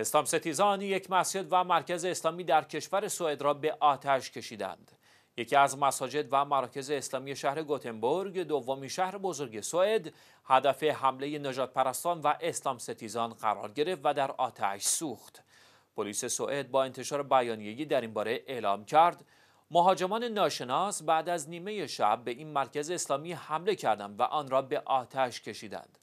اسلام ستیزان یک مسجد و مرکز اسلامی در کشور سوئد را به آتش کشیدند. یکی از مساجد و مراکز اسلامی شهر گوتنبورگ دومی شهر بزرگ سوئد هدف حمله نجات پرستان و اسلام ستیزان قرار گرفت و در آتش سوخت. پلیس سوئد با انتشار بیانیه‌ای در این باره اعلام کرد مهاجمان ناشناس بعد از نیمه شب به این مرکز اسلامی حمله کردند و آن را به آتش کشیدند.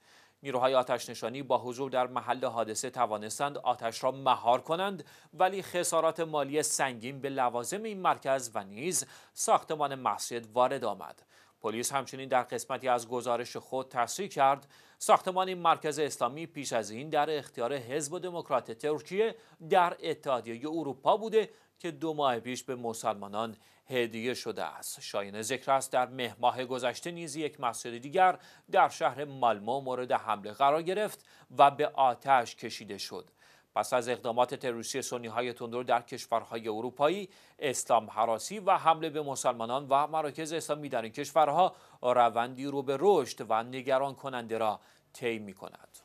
نیروهای آتش نشانی با حضور در محل حادثه توانستند آتش را مهار کنند ولی خسارات مالی سنگین به لوازم این مرکز و نیز ساختمان مسجد وارد آمد پلیس همچنین در قسمتی از گزارش خود تصریح کرد ساختمان این مرکز اسلامی پیش از این در اختیار حزب دموکرات ترکیه در اتحادیه اروپا بوده که دو ماه پیش به مسلمانان هدیه شده است شاینه ذکر است در مه ماه گذشته نیز یک مسجد دیگر در شهر مالمو مورد حمله قرار گرفت و به آتش کشیده شد پس از اقدامات تروریستی سنی های تندرو در کشورهای اروپایی اسلام حراسی و حمله به مسلمانان و مراکز اسلامی در این کشورها روندی رو به رشد و نگران کننده را طی می کند.